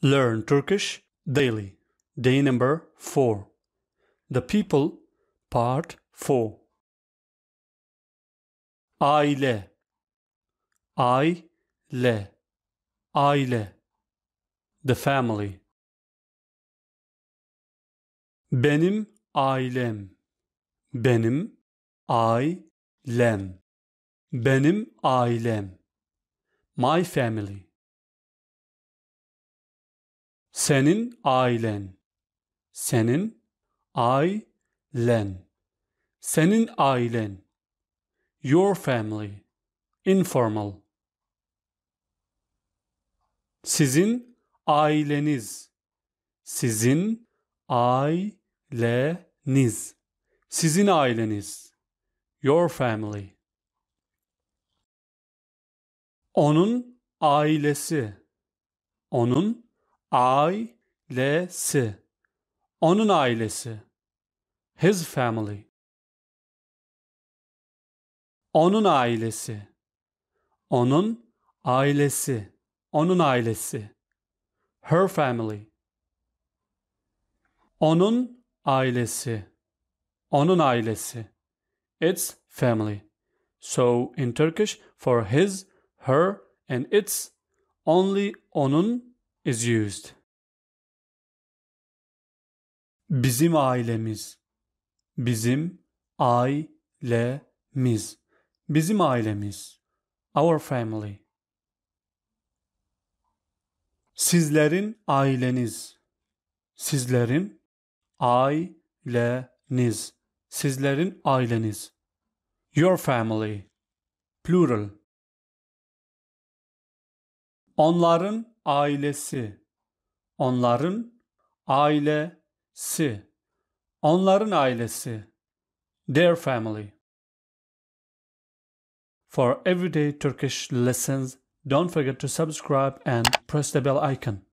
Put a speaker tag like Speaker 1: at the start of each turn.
Speaker 1: Learn Turkish daily. Day number 4. The people, part
Speaker 2: 4. Aile. Aile. Aile. The family.
Speaker 1: Benim ailem. Benim ailem. Benim ailem. My family. senin
Speaker 2: ailen, senin ailen, senin ailen, your family, informal, sizin aileniz, sizin aileniz, sizin aileniz, your family. Onun ailesi, onun Ailesi. Onun ailesi. His family. Onun ailesi. Onun ailesi. Onun ailesi. Her family. Onun ailesi. Onun ailesi. Its family. So in Turkish for his, her and its only onun is used. Bizim ailemiz. Bizim ailemiz. Bizim ailemiz. Our family. Sizlerin aileniz. Sizlerin aileniz. Sizlerin aileniz. Your family. Plural. Onların ailesi, onların ailesi, onların ailesi, their family. For everyday Turkish
Speaker 1: lessons, don't forget to subscribe and press the bell icon.